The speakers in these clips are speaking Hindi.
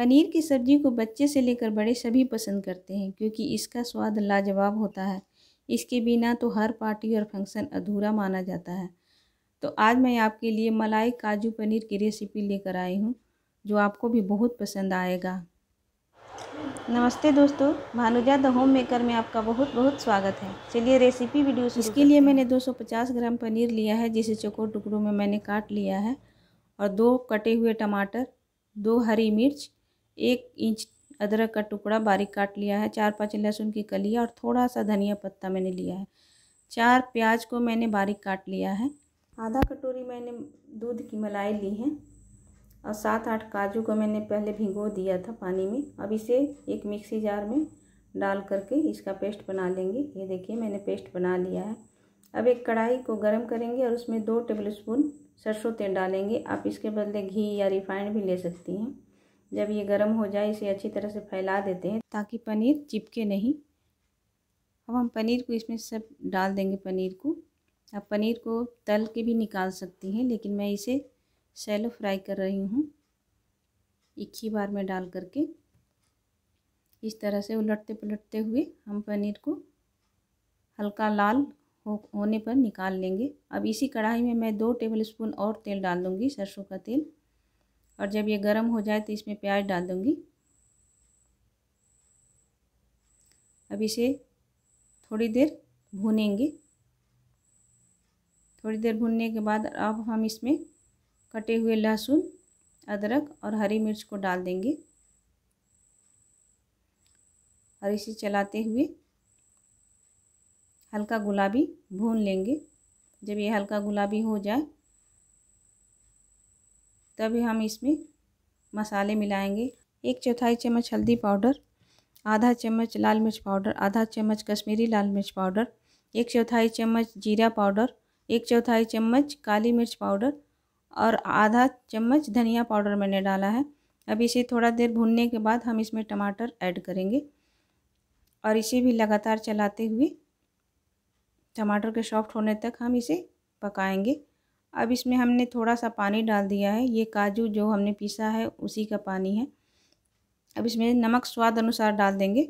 पनीर की सब्ज़ी को बच्चे से लेकर बड़े सभी पसंद करते हैं क्योंकि इसका स्वाद लाजवाब होता है इसके बिना तो हर पार्टी और फंक्शन अधूरा माना जाता है तो आज मैं आपके लिए मलाई काजू पनीर की रेसिपी लेकर आई हूँ जो आपको भी बहुत पसंद आएगा नमस्ते दोस्तों भानुजा द होम मेकर में आपका बहुत बहुत स्वागत है चलिए रेसिपी वीडियो इसके लिए मैंने 250 ग्राम पनीर लिया है जिसे चकोर टुकड़ों में मैंने काट लिया है और दो कटे हुए टमाटर दो हरी मिर्च एक इंच अदरक का टुकड़ा बारीक काट लिया है चार पाँच लहसुन की कलिया और थोड़ा सा धनिया पत्ता मैंने लिया है चार प्याज को मैंने बारीक काट लिया है आधा कटोरी मैंने दूध की मलाई ली है और सात आठ काजू को मैंने पहले भिगो दिया था पानी में अब इसे एक मिक्सी जार में डाल करके इसका पेस्ट बना लेंगे ये देखिए मैंने पेस्ट बना लिया है अब एक कढ़ाई को गर्म करेंगे और उसमें दो टेबलस्पून सरसों तेल डालेंगे आप इसके बदले घी या रिफाइंड भी ले सकती हैं जब ये गर्म हो जाए इसे अच्छी तरह से फैला देते हैं ताकि पनीर चिपके नहीं अब हम पनीर को इसमें सब डाल देंगे पनीर को आप पनीर को तल के भी निकाल सकती हैं लेकिन मैं इसे सैलो फ्राई कर रही हूँ एक ही बार में डाल करके इस तरह से उलटते पलटते हुए हम पनीर को हल्का लाल हो होने पर निकाल लेंगे अब इसी कढ़ाई में मैं दो टेबल स्पून और तेल डाल दूँगी सरसों का तेल और जब ये गर्म हो जाए तो इसमें प्याज डाल दूँगी अब इसे थोड़ी देर भूनेंगे थोड़ी देर भूनने के बाद अब हम इसमें कटे हुए लहसुन अदरक और हरी मिर्च को डाल देंगे और इसे चलाते हुए हल्का गुलाबी भून लेंगे जब ये हल्का गुलाबी हो जाए तभी हम इसमें मसाले मिलाएंगे एक चौथाई चम्मच हल्दी पाउडर आधा चम्मच लाल मिर्च पाउडर आधा चम्मच कश्मीरी लाल मिर्च पाउडर एक चौथाई चम्मच जीरा पाउडर एक चौथाई चम्मच काली मिर्च पाउडर और आधा चम्मच धनिया पाउडर मैंने डाला है अब इसे थोड़ा देर भूनने के बाद हम इसमें टमाटर ऐड करेंगे और इसे भी लगातार चलाते हुए टमाटर के सॉफ्ट होने तक हम इसे पकाएंगे अब इसमें हमने थोड़ा सा पानी डाल दिया है ये काजू जो हमने पीसा है उसी का पानी है अब इसमें नमक स्वाद अनुसार डाल देंगे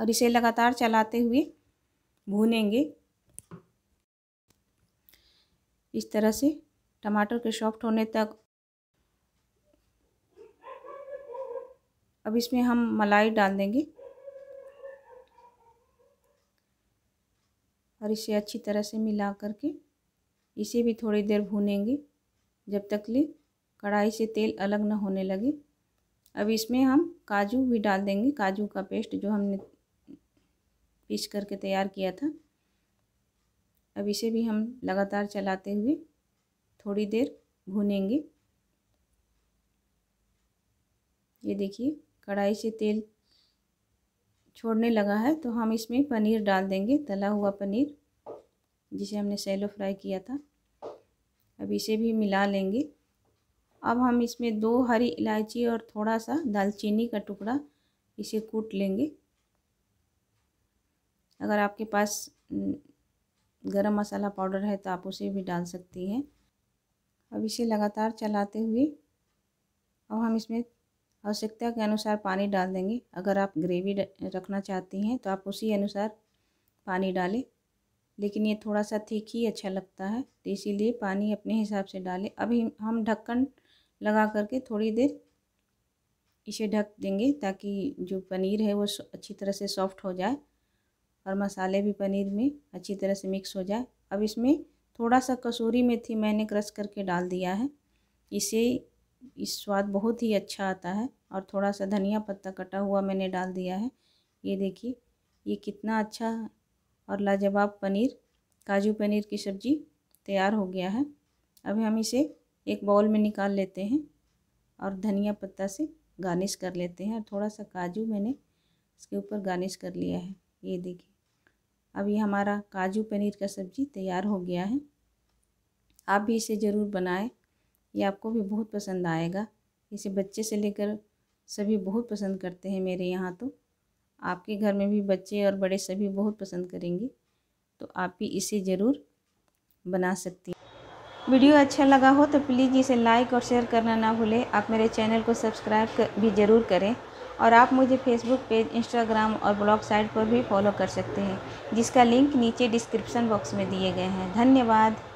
और इसे लगातार चलाते हुए भूनेंगे इस तरह से टमाटर के सॉफ्ट होने तक अब इसमें हम मलाई डाल देंगे और इसे अच्छी तरह से मिला करके इसे भी थोड़ी देर भूनेंगे जब तक ले कढ़ाई से तेल अलग ना होने लगे अब इसमें हम काजू भी डाल देंगे काजू का पेस्ट जो हमने पीस करके तैयार किया था अब इसे भी हम लगातार चलाते हुए थोड़ी देर भूनेंगे ये देखिए कढ़ाई से तेल छोड़ने लगा है तो हम इसमें पनीर डाल देंगे तला हुआ पनीर जिसे हमने सैलो फ्राई किया था अब इसे भी मिला लेंगे अब हम इसमें दो हरी इलायची और थोड़ा सा दालचीनी का टुकड़ा इसे कूट लेंगे अगर आपके पास गरम मसाला पाउडर है तो आप उसे भी डाल सकती हैं अब इसे लगातार चलाते हुए अब हम इसमें आवश्यकता के अनुसार पानी डाल देंगे अगर आप ग्रेवी रखना चाहती हैं तो आप उसी अनुसार पानी डालें लेकिन ये थोड़ा सा थिक ही अच्छा लगता है तो इसीलिए पानी अपने हिसाब से डालें अभी हम ढक्कन लगा करके थोड़ी देर इसे ढक देंगे ताकि जो पनीर है वो अच्छी तरह से सॉफ्ट हो जाए और मसाले भी पनीर में अच्छी तरह से मिक्स हो जाए अब इसमें थोड़ा सा कसूरी मेथी मैंने क्रश करके डाल दिया है इसे इस स्वाद बहुत ही अच्छा आता है और थोड़ा सा धनिया पत्ता कटा हुआ मैंने डाल दिया है ये देखिए ये कितना अच्छा और लाजवाब पनीर काजू पनीर की सब्ज़ी तैयार हो गया है अभी हम इसे एक बाउल में निकाल लेते हैं और धनिया पत्ता से गार्निश कर लेते हैं और थोड़ा सा काजू मैंने इसके ऊपर गार्निश कर लिया है ये देखिए अब ये हमारा काजू पनीर का सब्ज़ी तैयार हो गया है आप भी इसे ज़रूर बनाएं ये आपको भी बहुत पसंद आएगा इसे बच्चे से लेकर सभी बहुत पसंद करते हैं मेरे यहाँ तो आपके घर में भी बच्चे और बड़े सभी बहुत पसंद करेंगे तो आप भी इसे ज़रूर बना सकती हैं वीडियो अच्छा लगा हो तो प्लीज़ इसे लाइक और शेयर करना ना भूलें आप मेरे चैनल को सब्सक्राइब कर, भी ज़रूर करें और आप मुझे फेसबुक पेज इंस्टाग्राम और ब्लॉग साइट पर भी फॉलो कर सकते हैं जिसका लिंक नीचे डिस्क्रिप्शन बॉक्स में दिए गए हैं धन्यवाद